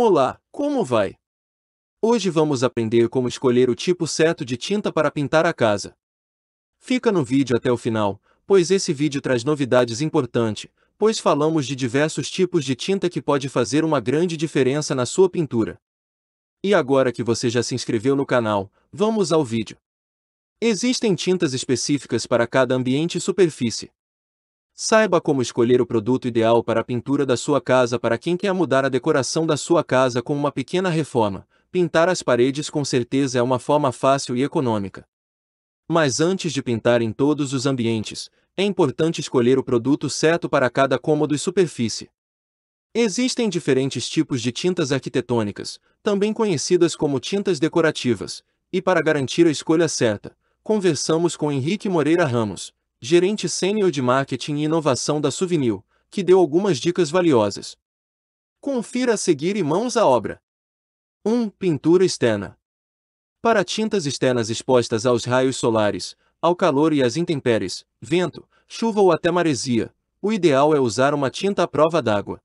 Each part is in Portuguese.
Olá, como vai? Hoje vamos aprender como escolher o tipo certo de tinta para pintar a casa. Fica no vídeo até o final, pois esse vídeo traz novidades importantes, pois falamos de diversos tipos de tinta que pode fazer uma grande diferença na sua pintura. E agora que você já se inscreveu no canal, vamos ao vídeo. Existem tintas específicas para cada ambiente e superfície. Saiba como escolher o produto ideal para a pintura da sua casa para quem quer mudar a decoração da sua casa com uma pequena reforma. Pintar as paredes com certeza é uma forma fácil e econômica. Mas antes de pintar em todos os ambientes, é importante escolher o produto certo para cada cômodo e superfície. Existem diferentes tipos de tintas arquitetônicas, também conhecidas como tintas decorativas, e para garantir a escolha certa, conversamos com Henrique Moreira Ramos, gerente sênior de marketing e inovação da Souvenir, que deu algumas dicas valiosas. Confira a seguir e mãos à obra. 1. Pintura externa. Para tintas externas expostas aos raios solares, ao calor e às intempéries, vento, chuva ou até maresia, o ideal é usar uma tinta à prova d'água.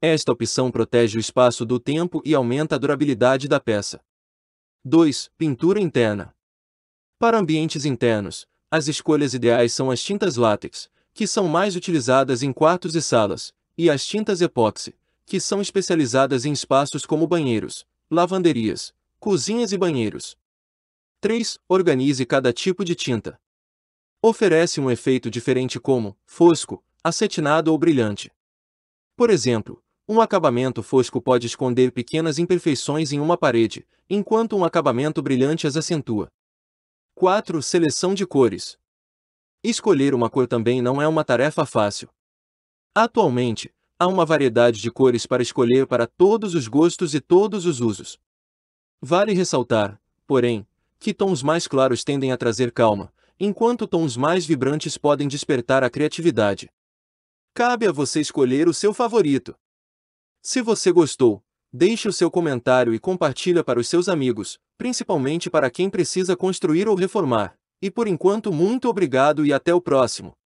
Esta opção protege o espaço do tempo e aumenta a durabilidade da peça. 2. Pintura interna. Para ambientes internos, as escolhas ideais são as tintas látex, que são mais utilizadas em quartos e salas, e as tintas epóxi, que são especializadas em espaços como banheiros, lavanderias, cozinhas e banheiros. 3. Organize cada tipo de tinta. Oferece um efeito diferente como fosco, acetinado ou brilhante. Por exemplo, um acabamento fosco pode esconder pequenas imperfeições em uma parede, enquanto um acabamento brilhante as acentua. 4. Seleção de cores. Escolher uma cor também não é uma tarefa fácil. Atualmente, há uma variedade de cores para escolher para todos os gostos e todos os usos. Vale ressaltar, porém, que tons mais claros tendem a trazer calma, enquanto tons mais vibrantes podem despertar a criatividade. Cabe a você escolher o seu favorito. Se você gostou, deixe o seu comentário e compartilhe para os seus amigos principalmente para quem precisa construir ou reformar. E por enquanto muito obrigado e até o próximo.